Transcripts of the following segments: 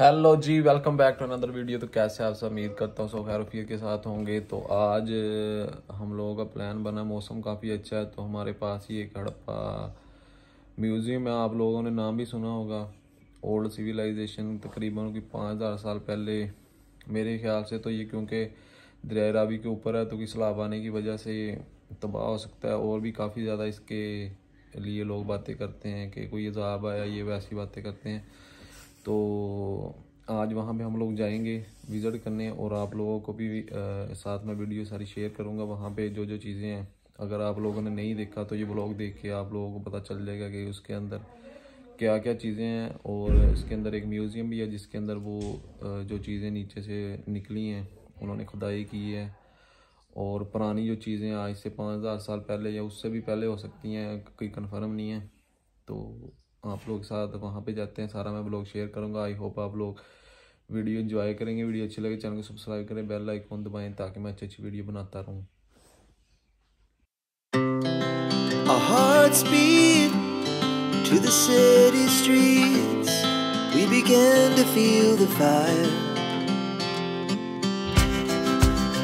Hello जी welcome back to another video तो कैसे आप सब उम्मीद करता हूँ सो खैरफियत के साथ होंगे तो आज हम लोगों का प्लान बना मौसम काफ़ी अच्छा है तो हमारे पास ये एक हड़प्पा म्यूज़ियम है आप लोगों ने नाम भी सुना होगा ओल्ड सिविलाइजेशन तकरीबन की पाँच हज़ार साल पहले मेरे ख्याल से तो ये क्योंकि दरिया के ऊपर है तो कि सलाब आने की वजह से तबाह हो सकता है और भी काफ़ी ज़्यादा इसके लिए लोग बातें करते हैं कि कोई अजाब आया ये वैसी बातें करते हैं तो आज वहाँ पे हम लोग जाएंगे विज़िट करने और आप लोगों को भी आ, साथ में वीडियो सारी शेयर करूँगा वहाँ पे जो जो चीज़ें हैं अगर आप लोगों ने नहीं देखा तो ये ब्लॉग देख के आप लोगों को पता चल जाएगा कि उसके अंदर क्या क्या चीज़ें हैं और इसके अंदर एक म्यूज़ियम भी है जिसके अंदर वो जो चीज़ें नीचे से निकली हैं उन्होंने खुदाई की है और पुरानी जो चीज़ें आज से पाँच हज़ार साल पहले या उससे भी पहले हो सकती हैं कोई कन्फर्म नहीं है तो आप लोग के साथ वहाँ पे जाते हैं सारा मैं ब्लॉग शेयर करूँगा आई होप आप लोग वीडियो इन्जॉय करेंगे वीडियो अच्छी लगे चैनल को सब्सक्राइब करें बेल आइकॉन दबाएं ताकि मैं अच्छी अच्छी वीडियो बनाता रहूँ To the city streets, we began to feel the fire.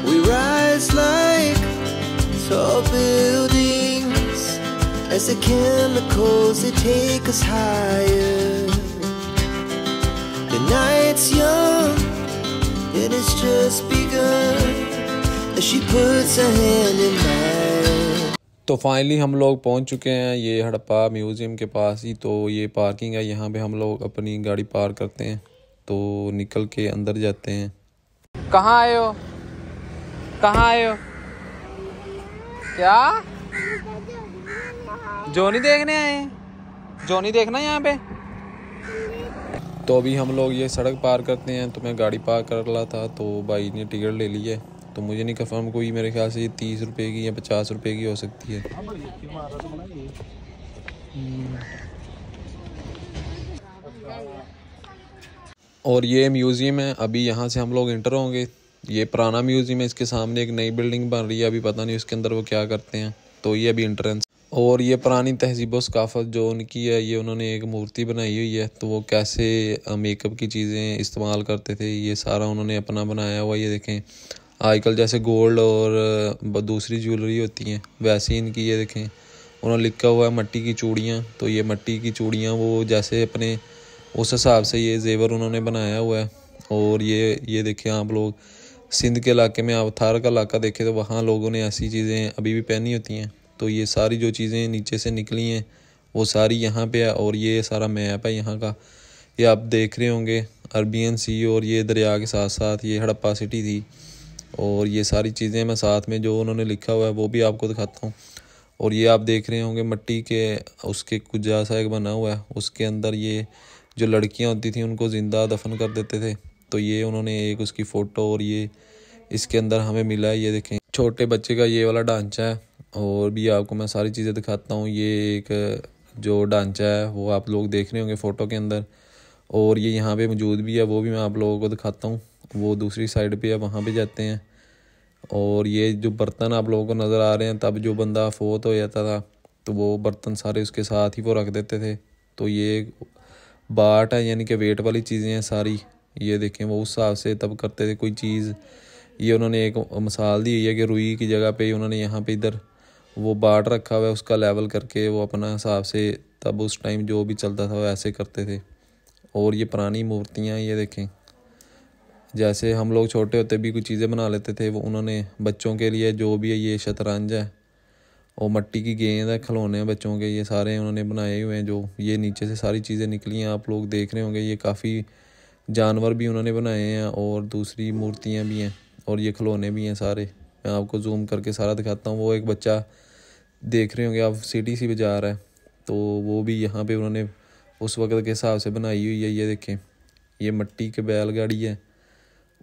We rise like tall buildings. as the chemicals they take us higher. The night's young, and it's just begun as she puts her hand in mine. तो finally हम लोग पहुंच चुके हैं ये Harappa museum के पास ही तो ये पार्किंग है यहाँ पे हम लोग अपनी गाड़ी पार्क करते हैं तो निकल के अंदर जाते हैं कहाँ आए हो कहाँ आए हो क्या जोनी देखने आए जोनी देखना यहाँ पे तो अभी हम लोग ये सड़क पार करते हैं तो मैं गाड़ी पार कर रहा था तो भाई ने टिकट ले ली है तो मुझे नहीं कंफर्म कोई मेरे ख्याल से ये तीस रुपए की या पचास रुपए की हो सकती है और ये म्यूज़ियम है अभी यहाँ से हम लोग इंटर होंगे ये पुराना म्यूज़ियम है इसके सामने एक नई बिल्डिंग बन रही है अभी पता नहीं उसके अंदर वो क्या करते हैं तो ये अभी इंट्रेंस और ये पुरानी तहजीब सकाफ़त जो उनकी है ये उन्होंने एक मूर्ति बनाई हुई है तो वो कैसे मेकअप की चीज़ें इस्तेमाल करते थे ये सारा उन्होंने अपना बनाया हुआ ये देखें आजकल जैसे गोल्ड और दूसरी ज्वेलरी होती हैं वैसे इनकी ये देखें उन्होंने लिखा हुआ है मट्टी की चूड़ियाँ तो ये मट्टी की चूड़ियाँ वो जैसे अपने उस हिसाब से ये जेवर उन्होंने बनाया हुआ है और ये ये देखें आप लोग सिंध के इलाके में थार का इलाका देखें तो वहाँ लोगों ने ऐसी चीज़ें अभी भी पहनी होती हैं तो ये सारी जो चीज़ें नीचे से निकली हैं वो सारी यहाँ पे है और ये सारा मैप है यहाँ का ये आप देख रहे होंगे अरबियन सी और ये दरिया के साथ साथ ये हड़प्पा सिटी थी और ये सारी चीज़ें मैं साथ में जो उन्होंने लिखा हुआ है वो भी आपको दिखाता हूँ और ये आप देख रहे होंगे मट्टी के उसके कुछ जैसा एक बना हुआ है उसके अंदर ये जो लड़कियाँ होती थी उनको ज़िंदा दफन कर देते थे तो ये उन्होंने एक उसकी फ़ोटो और ये इसके अंदर हमें मिला है ये देखें छोटे बच्चे का ये वाला ढांचा है और भी आपको मैं सारी चीज़ें दिखाता हूँ ये एक जो ढांचा है वो आप लोग देख रहे होंगे फ़ोटो के अंदर और ये यहाँ पे मौजूद भी है वो भी मैं आप लोगों को दिखाता हूँ वो दूसरी साइड पे है वहाँ पे जाते हैं और ये जो बर्तन आप लोगों को नज़र आ रहे हैं तब जो बंदा फोत हो जाता था तो वो बर्तन सारे उसके साथ ही वो रख देते थे तो ये बाट है यानी कि वेट वाली चीज़ें हैं सारी ये देखें वो उस हिसाब से तब करते थे कोई चीज़ ये उन्होंने एक मिसाल दी हुई है कि रुई की जगह पर उन्होंने यहाँ पर इधर वो बाट रखा हुआ है उसका लेवल करके वो अपना हिसाब से तब उस टाइम जो भी चलता था वो ऐसे करते थे और ये पुरानी मूर्तियाँ ये देखें जैसे हम लोग छोटे होते भी कुछ चीज़ें बना लेते थे वो उन्होंने बच्चों के लिए जो भी है ये शतरंज है और मट्टी की गेंद है खिलौने हैं बच्चों के ये सारे उन्होंने बनाए हुए हैं जो ये नीचे से सारी चीज़ें निकली हैं आप लोग देख रहे होंगे ये काफ़ी जानवर भी उन्होंने बनाए हैं और दूसरी मूर्तियाँ भी हैं और ये खिलौने भी हैं सारे मैं आपको जूम करके सारा दिखाता हूँ वो एक बच्चा देख रहे होंगे आप सिटी सी बाजार है तो वो भी यहाँ पे उन्होंने उस वक्त के हिसाब से बनाई हुई है ये देखें ये मट्टी के बैलगाड़ी है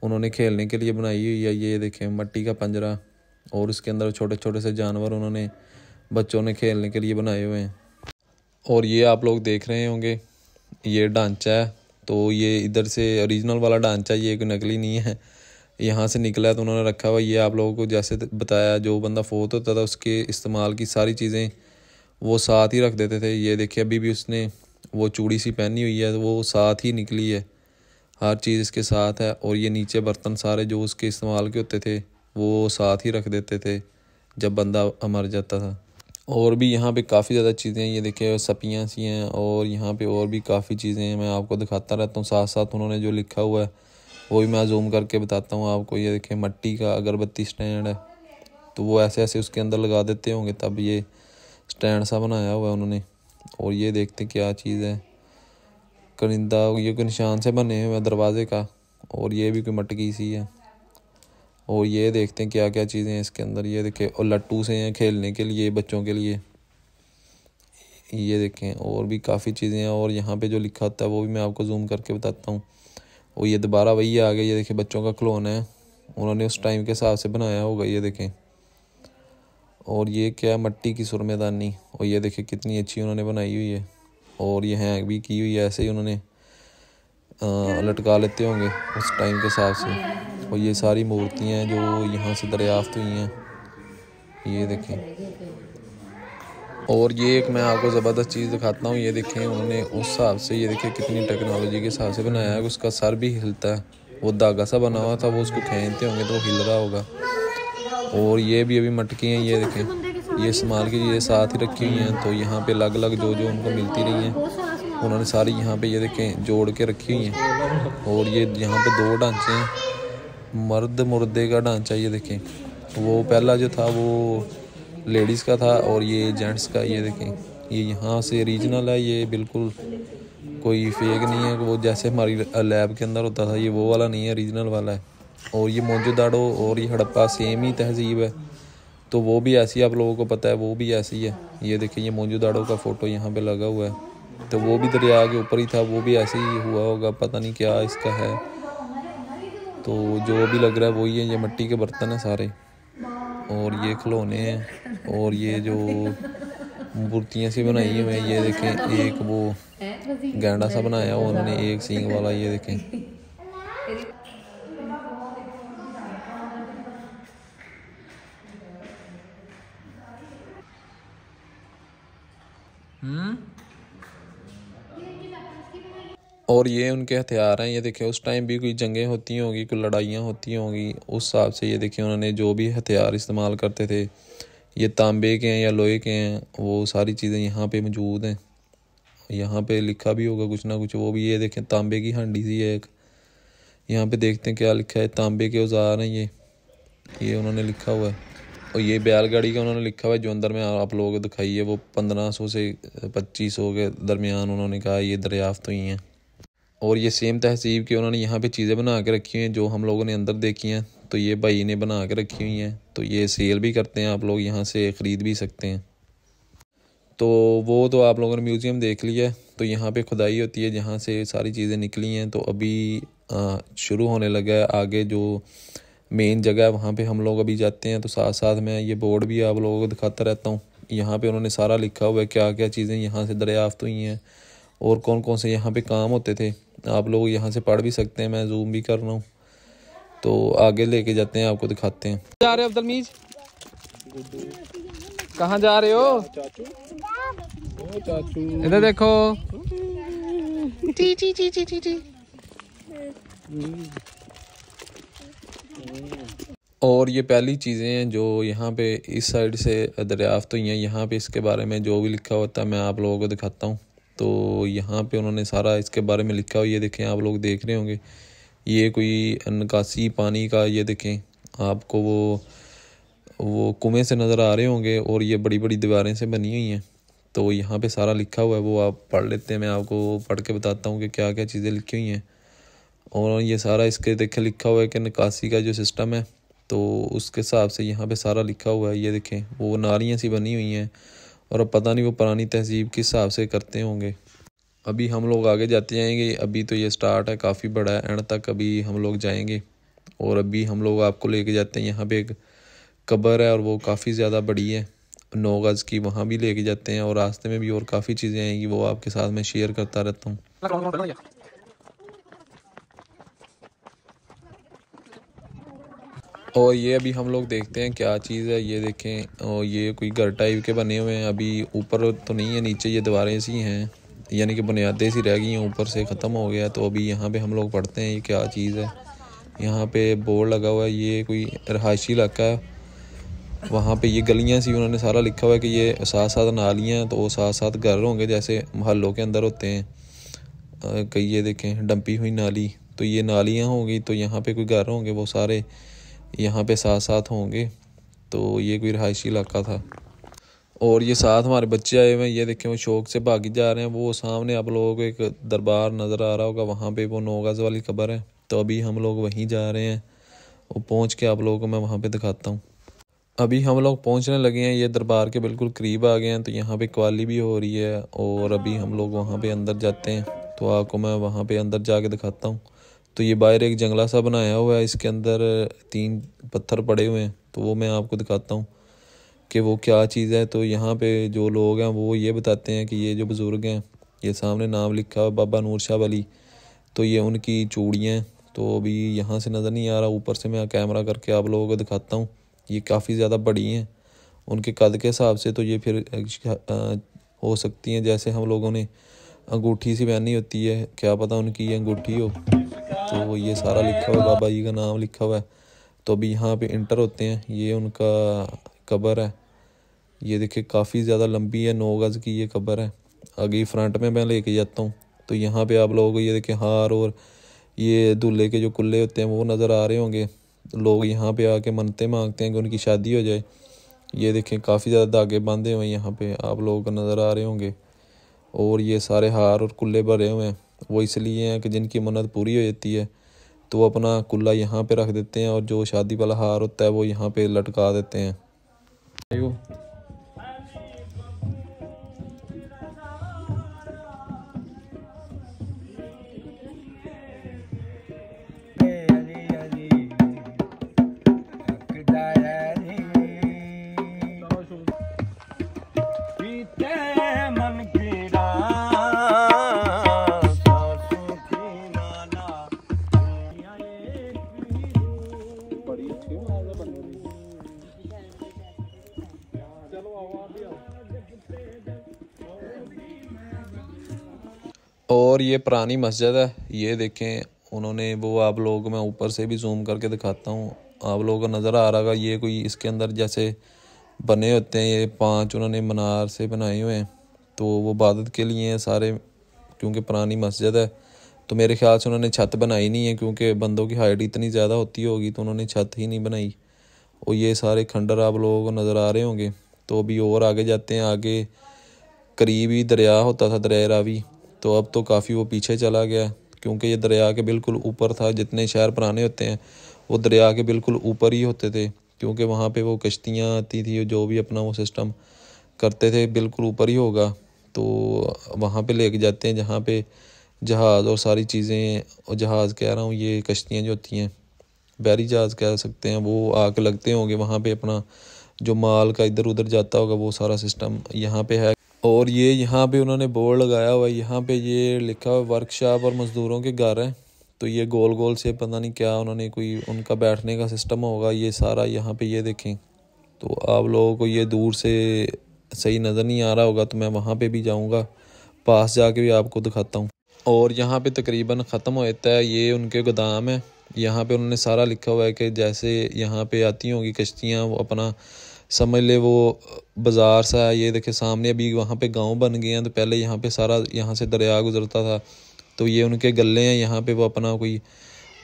उन्होंने खेलने के लिए बनाई हुई है ये देखें मट्टी का पंजरा और उसके अंदर छोटे छोटे से जानवर उन्होंने बच्चों ने खेलने के लिए बनाए हुए हैं और ये आप लोग देख रहे होंगे ये ढांचा है तो ये इधर से ओरिजिनल वाला ढांचा ये कोई नकली नहीं है यहाँ से निकला है तो उन्होंने रखा हुआ ये आप लोगों को जैसे बताया जो बंदा फोत होता था उसके इस्तेमाल की सारी चीज़ें वो साथ ही रख देते थे ये देखिए अभी भी उसने वो चूड़ी सी पहनी हुई है तो वो साथ ही निकली है हर चीज़ इसके साथ है और ये नीचे बर्तन सारे जो उसके इस्तेमाल के होते थे वो साथ ही रख देते थे जब बंदा मर जाता था और भी यहाँ पे काफ़ी ज़्यादा चीज़ें ये देखिए सपियाँ सी हैं और यहाँ पे और भी काफ़ी चीज़ें हैं मैं आपको दिखाता रहता हूँ साथ साथ उन्होंने जो लिखा हुआ है वो भी मैं जूम करके बताता हूँ आपको ये देखें मट्टी का अगरबत्ती स्टैंड है तो वो ऐसे ऐसे उसके अंदर लगा देते होंगे तब ये स्टैंड सा बनाया हुआ है उन्होंने और ये देखते क्या चीज़ है करिंदा ये कोई निशान से बने हुए हैं दरवाज़े का और ये भी कोई मटकी सी है और ये देखते हैं क्या क्या चीज़ें हैं इसके अंदर ये देखें और लट्टू से हैं खेलने के लिए बच्चों के लिए ये देखें और भी काफ़ी चीज़ें हैं और यहाँ पे जो लिखा होता है वो भी मैं आपको जूम करके बताता हूँ और ये दोबारा वही आ गया ये देखे बच्चों का क्लोन है उन्होंने उस टाइम के हिसाब से बनाया होगा ये देखें और ये क्या मट्टी की सुरमेदानी और ये देखें कितनी अच्छी उन्होंने बनाई हुई है और ये हैंग भी की हुई है ऐसे ही उन्होंने लटका लेते होंगे उस टाइम के हिसाब से और ये सारी मूर्तियाँ जो यहाँ से दरियाफ्त हुई हैं ये देखें और ये एक मैं आपको ज़बरदस्त चीज़ दिखाता हूँ ये देखें उन्होंने उस हिसाब से ये देखें कितनी टेक्नोलॉजी के हिसाब से बनाया है उसका सर भी हिलता है वो धागा सा बना हुआ था वो उसको खींचते होंगे तो हिल रहा होगा और ये भी अभी मटकी हैं ये देखें ये इस्तेमाल की ये साथ ही रखी हुई हैं तो यहाँ पे अलग अलग जो जो उनको मिलती रही हैं उन्होंने सारी यहाँ पे ये देखें जोड़ के रखी हुई हैं और ये यहाँ पे दो ढांचे हैं मर्द मुर्दे का ढांचा ये देखें वो पहला जो था वो लेडीज़ का था और ये जेंट्स का ये देखें ये यहाँ से रीजनल है ये बिल्कुल कोई फेक नहीं है वो जैसे हमारी लैब के अंदर होता था ये वो वाला नहीं है रीजनल वाला है और ये दाड़ो और ये हड़प्पा सेम ही तहजीब है तो वो भी ऐसी आप लोगों को पता है वो भी ऐसी है ये देखिए ये मोजोदाड़ो का फ़ोटो यहाँ पे लगा हुआ है तो वो भी दरिया के ऊपर ही था वो भी ऐसे ही हुआ होगा पता नहीं क्या इसका है तो जो भी लग रहा है वही है ये मिट्टी के बर्तन हैं सारे और ये खिलौने हैं और ये जो मूर्तियाँ सी बनाई हुई हैं ये देखें एक वो गेंडा सा बनाया उन्होंने एक सींग वाला ये देखें हम्म और ये उनके हथियार हैं ये देखिए उस टाइम भी कोई जंगें होती होंगी कोई लड़ाइयाँ होती होंगी उस हिसाब से ये देखिए उन्होंने जो भी हथियार इस्तेमाल करते थे ये तांबे के हैं या लोहे के हैं वो सारी चीज़ें यहाँ पे मौजूद हैं यहाँ पे लिखा भी होगा कुछ ना कुछ वो भी ये देखें तांबे की हांडी सी है एक यहाँ पर देखते हैं क्या लिखा है तांबे के औजार हैं ये ये उन्होंने लिखा हुआ है और ये बैलगाड़ी का उन्होंने लिखा हुआ है जो अंदर में आप लोगों को दिखाई है वो पंद्रह सौ से पच्चीस सौ के दरमियान उन्होंने कहा ये दरियाफ्त हुई हैं और ये सेम तहसीब की उन्होंने यहाँ पे चीज़ें बना के रखी हुई हैं जो हम लोगों ने अंदर देखी हैं तो ये भाई ने बना के रखी हुई हैं तो ये सेल भी करते हैं आप लोग यहाँ से ख़रीद भी सकते हैं तो वो तो आप लोगों ने म्यूज़ियम देख लिया है तो यहाँ पे खुदाई होती है जहाँ से सारी चीज़ें निकली हैं तो अभी शुरू होने लगा है आगे जो मेन जगह है वहाँ पर हम लोग अभी जाते हैं तो साथ साथ मैं ये बोर्ड भी आप लोगों को दिखाता रहता हूँ यहाँ पे उन्होंने सारा लिखा हुआ है क्या क्या चीज़ें यहाँ से दरियाफ्त हुई हैं और कौन कौन से यहाँ पे काम होते थे आप लोग यहाँ से पढ़ भी सकते हैं मैं जूम भी कर रहा हूँ तो आगे लेके जाते हैं आपको दिखाते हैं जा रहे हो अब्दुल मीज कहाँ जा रहे हो इधर देखो जी जी जी जी जी जी और ये पहली चीज़ें हैं जो यहाँ पे इस साइड से दरियाफ्त हुई हैं यहाँ पे इसके बारे में जो भी लिखा होता है मैं आप लोगों को दिखाता हूँ तो यहाँ पे उन्होंने सारा इसके बारे में लिखा हुआ ये देखें आप लोग देख रहे होंगे ये कोई निकासी पानी का ये देखें आपको वो वो कुएँ से नज़र आ रहे होंगे और ये बड़ी बड़ी दीवारें से बनी हुई हैं तो यहाँ पे सारा लिखा हुआ है वो आप पढ़ लेते हैं मैं आपको पढ़ के बताता हूँ कि क्या क्या चीज़ें लिखी हुई हैं और ये सारा इसके देखें लिखा हुआ है कि निकासी का जो सिस्टम है तो उसके हिसाब से यहाँ पे सारा लिखा हुआ है ये देखें वो नारियाँ सी बनी हुई हैं और अब पता नहीं वो पुरानी तहजीब किस हिसाब से करते होंगे अभी हम लोग आगे जाते जाएंगे अभी तो ये स्टार्ट है काफ़ी बड़ा है एंड तक अभी हम लोग जाएंगे और अभी हम लोग आपको लेके जाते हैं यहाँ पे एक कब्र है और वो काफ़ी ज़्यादा बड़ी है नौ गज़ की वहाँ भी लेके जाते हैं और रास्ते में भी और काफ़ी चीज़ें आएंगी वो आपके साथ मैं शेयर करता रहता हूँ और ये अभी हम लोग देखते हैं क्या चीज़ है ये देखें और ये कोई घर टाइप के बने हुए हैं अभी ऊपर तो नहीं है नीचे ये दीवारें सी हैं यानी कि बुनियादें सी रह गई हैं ऊपर से ख़त्म हो गया तो अभी यहाँ पे हम लोग पढ़ते हैं ये क्या चीज़ है यहाँ पे बोर्ड लगा हुआ है ये कोई रहायशी इलाका है वहाँ पे ये गलियाँ सी उन्होंने सारा लिखा हुआ है कि ये साथ साथ नालियाँ तो वो साथ साथ घर होंगे जैसे महलों के अंदर होते हैं कई ये देखें डंपी हुई नाली तो ये नालियाँ होंगी तो यहाँ पे कोई घर होंगे वो सारे यहाँ पे साथ साथ होंगे तो ये कोई रहायशी इलाका था और ये साथ हमारे बच्चे आए हुए हैं ये देखें वो शौक से भागी जा रहे हैं वो सामने आप लोगों को एक दरबार नज़र आ रहा होगा वहाँ पे वो नोगाज वाली खबर है तो अभी हम लोग वहीं जा रहे हैं वो पहुँच के आप लोगों को मैं वहाँ पे दिखाता हूँ अभी हम लोग पहुँचने लगे हैं ये दरबार के बिल्कुल करीब आ गए हैं तो यहाँ पर क्वाली भी हो रही है और अभी हम लोग वहाँ पर अंदर जाते हैं तो आपको मैं वहाँ पर अंदर जा दिखाता हूँ तो ये बाहर एक जंगला सा बनाया हुआ है इसके अंदर तीन पत्थर पड़े हुए हैं तो वो मैं आपको दिखाता हूँ कि वो क्या चीज़ है तो यहाँ पे जो लोग हैं वो ये बताते हैं कि ये जो बुज़ुर्ग हैं ये सामने नाम लिखा हुआ बाबा नूर शाह वली तो ये उनकी चूड़ियाँ हैं तो अभी यहाँ से नज़र नहीं आ रहा ऊपर से मैं कैमरा करके आप लोगों को दिखाता हूँ ये काफ़ी ज़्यादा बड़ी हैं उनके कद के हिसाब से तो ये फिर हो सकती हैं जैसे हम लोगों ने अंगूठी सी पहनी होती है क्या पता उनकी ये अंगूठी हो तो ये सारा लिखा हुआ है बाबा जी का नाम लिखा हुआ है तो अभी यहाँ पे इंटर होते हैं ये उनका कबर है ये देखिए काफ़ी ज़्यादा लंबी है नौ गज़ की ये कबर है आगे फ्रंट में मैं लेके जाता हूँ तो यहाँ पे आप लोगों को ये देखिए हार और ये दूल्हे के जो कुल्ले होते हैं वो नज़र आ रहे होंगे लोग यहाँ पे आके मनते मांगते हैं कि उनकी शादी हो जाए ये देखें काफ़ी ज़्यादा धागे बांधे हुए हैं यहाँ पर आप लोगों को नज़र आ रहे होंगे और ये सारे हार और कुल्ले भरे हुए हैं वो इसलिए हैं कि जिनकी मन्नत पूरी हो जाती है तो वो अपना कुल्ला यहाँ पे रख देते हैं और जो शादी वाला हार होता है वो यहाँ पे लटका देते हैं और ये पुरानी मस्जिद है ये देखें उन्होंने वो आप लोग मैं ऊपर से भी जूम करके दिखाता हूँ आप लोगों को नज़र आ रहा होगा ये कोई इसके अंदर जैसे बने होते हैं ये पांच उन्होंने मनार से बनाए हुए हैं तो वो इबादत के लिए हैं सारे क्योंकि पुरानी मस्जिद है तो मेरे ख्याल से उन्होंने छत बनाई नहीं है क्योंकि बंदों की हाइट इतनी ज़्यादा होती होगी तो उन्होंने छत ही नहीं बनाई और ये सारे खंडर आप लोगों को नज़र आ रहे होंगे तो अभी और आगे जाते हैं आगे करीब ही दरिया होता था दरिया रावी तो अब तो काफ़ी वो पीछे चला गया क्योंकि ये दरिया के बिल्कुल ऊपर था जितने शहर पुराने होते हैं वो दरिया के बिल्कुल ऊपर ही होते थे क्योंकि वहाँ पे वो कश्तियाँ आती थी जो भी अपना वो सिस्टम करते थे बिल्कुल ऊपर ही होगा तो वहाँ पे लेके जाते हैं जहाँ पे जहाज़ और सारी चीज़ें और जहाज़ कह रहा हूँ ये कश्तियाँ जो होती हैं बैरी जहाज़ कह सकते हैं वो आके लगते होंगे वहाँ पर अपना जो माल का इधर उधर जाता होगा वो सारा सिस्टम यहाँ पर है और ये यहाँ पे उन्होंने बोर्ड लगाया हुआ है यहाँ पे ये लिखा हुआ वर्कशॉप और मज़दूरों के घर हैं तो ये गोल गोल से पता नहीं क्या उन्होंने कोई उनका बैठने का सिस्टम होगा ये सारा यहाँ पे ये देखें तो आप लोगों को ये दूर से सही नज़र नहीं आ रहा होगा तो मैं वहाँ पे भी जाऊँगा पास जाके भी आपको दिखाता हूँ और यहाँ पे तकरीबन ख़त्म हो जाता है ये उनके गोदाम है यहाँ पे उन्होंने सारा लिखा हुआ है कि जैसे यहाँ पे आती होंगी कश्तियाँ वो अपना समझ ले वो बाज़ार सा है ये देखे सामने अभी वहाँ पे गांव बन गए हैं तो पहले यहाँ पे सारा यहाँ से दरिया गुजरता था तो ये उनके गले हैं यहाँ पे वो अपना कोई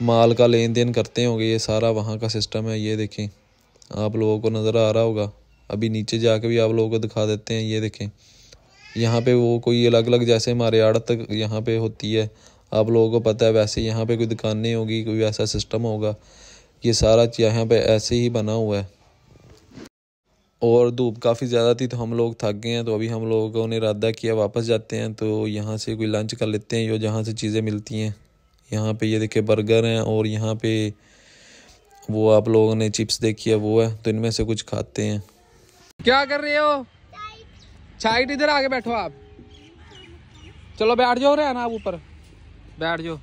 माल का लेन देन करते होंगे ये सारा वहाँ का सिस्टम है ये देखें आप लोगों को नज़र आ रहा होगा अभी नीचे जाके भी आप लोगों को दिखा देते हैं ये देखें यहाँ पे वो कोई अलग अलग जैसे हमारे आड़त यहाँ पे होती है आप लोगों को पता है वैसे यहाँ पे कोई दुकानें होगी कोई ऐसा सिस्टम होगा ये सारा यहाँ पे ऐसे ही बना हुआ है और धूप काफ़ी ज़्यादा थी तो हम लोग थक गए हैं तो अभी हम लोगों ने इरादा किया वापस जाते हैं तो यहाँ से कोई लंच कर लेते हैं जो जहाँ से चीज़ें मिलती हैं यहाँ पे ये देखिए बर्गर हैं और यहाँ पे वो आप लोगों ने चिप्स देखी है वो है तो इनमें से कुछ खाते हैं क्या कर रहे हो छाइट इधर आके बैठो आप चलो बैठ जाओ रहे ना आप ऊपर बैठ जाओ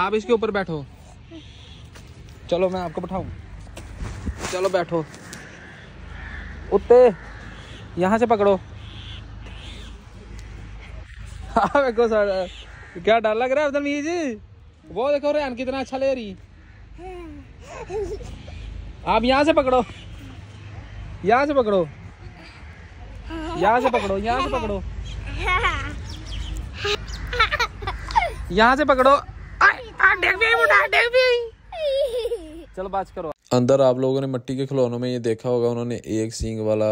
आप इसके ऊपर बैठो चलो मैं आपको बैठाऊँ चलो बैठो उत्ते यहाँ से पकड़ो हाँ देखो सर क्या डर लग रहा है जी वो देखो रेन कितना अच्छा ले रही आप यहाँ से पकड़ो यहाँ से पकड़ो यहाँ से पकड़ो यहाँ से पकड़ो यहाँ से पकड़ो आ, आ, देख भी, देख भी। चलो बात करो अंदर आप लोगों ने मट्टी के खिलौनों में ये देखा होगा उन्होंने एक सींग वाला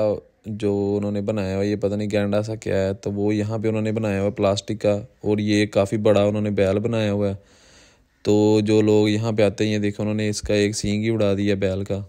जो उन्होंने बनाया हुआ ये पता नहीं गेंडा सा क्या है तो वो यहाँ पे उन्होंने बनाया हुआ प्लास्टिक का और ये काफ़ी बड़ा उन्होंने बैल बनाया हुआ है तो जो लोग यहाँ पे आते हैं ये देखो उन्होंने इसका एक सींग ही उड़ा दिया बैल का